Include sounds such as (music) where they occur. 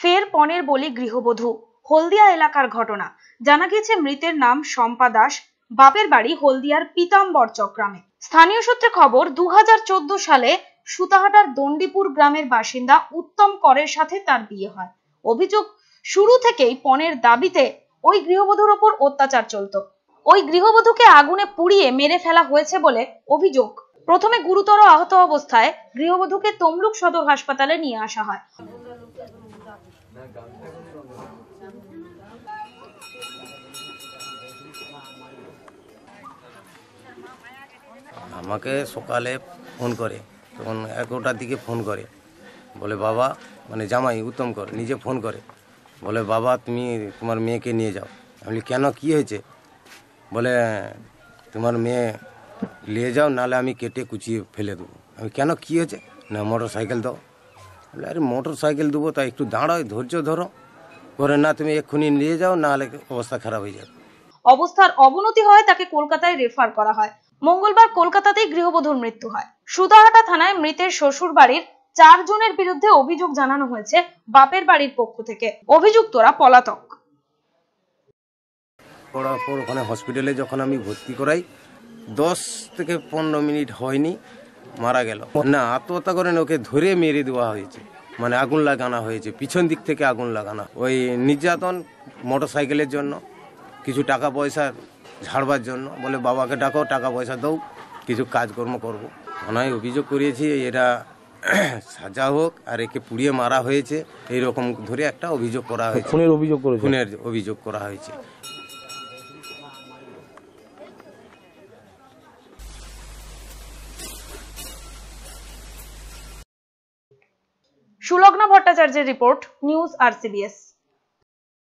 ফের পনের বলি গৃহবধূ হলদিয়া এলাকার ঘটনা জানা গেছে মৃতের নাম শম্পা দাস বাপের বাড়ি হলদিয়ার পিতাম্বর চক্রামে স্থানীয় সূত্রে খবর দু সালে সুতাহাটার দণ্ডিপুর গ্রামের বাসিন্দা উত্তম করের সাথে তার বিয়ে হয় অভিযোগ শুরু থেকেই পনের দাবিতে ওই গৃহবধূর ওপর অত্যাচার চলত ওই গৃহবধূকে আগুনে পুড়িয়ে মেরে ফেলা হয়েছে বলে অভিযোগ প্রথমে গুরুতর আহত অবস্থায় গৃহবধূকে তমলুক সদর হাসপাতালে নিয়ে আসা হয় আমাকে সকালে ফোন করে তখন এগারোটার দিকে ফোন করে বলে বাবা মানে জামাই উত্তম কর নিজে ফোন করে বলে বাবা তুমি তোমার মেয়েকে নিয়ে যাও আমি বলি কেন কী হয়েছে বলে তোমার মেয়ে নিয়ে যাও নাহলে আমি কেটে কুচিয়ে ফেলে দেবো আমি কেন কী হয়েছে না মোটর সাইকেল দাও বলে আরে মোটর সাইকেল দেবো তাই একটু দাঁড়ায় ধৈর্য ধরো ঘরে না তুমি এক্ষুনি নিয়ে যাও নাহলে অবস্থা খারাপ হয়ে যাবে অবস্থার অবনতি হয় তাকে কলকাতায় রেফার করা হয় মঙ্গলবার কলকাতাতেই গৃহবধূর মৃত্যু হয় সুদাহাটা থানায় মৃতের শ্বশুর বাড়ির চারজনের বিরুদ্ধে অভিযোগ জানানো হয়েছে বাপের বাড়ির পক্ষ থেকে অভিযুক্তরা পলাতক করার পর ওখানে হসপিটালে যখন আমি ভর্তি করাই দশ থেকে পনেরো মিনিট হয়নি মারা গেল না আত্মহত্যা করেন ওকে ধরে মেরে দেওয়া হয়েছে মানে আগুন লাগানো হয়েছে পিছন দিক থেকে আগুন লাগানো ওই নির্যাতন মোটরসাইকেলের জন্য কিছু টাকা পয়সা ঝাড়বার জন্য বলে বাবাকে ডাকো টাকা পয়সা দাও কিছু কাজকর্ম করব অনায় অভিযোগ করিয়েছি এরা (clears throat) সাজা হোক আর একে পুড়িয়ে মারা হয়েছে এইরকম ধরে একটা অভিযোগ করা হয়েছে খুনের অভিযোগ অভিযোগ করা হয়েছে সুলগ্না ভট্টাচার্যের রিপোর্ট নিউজ আর সিবিএস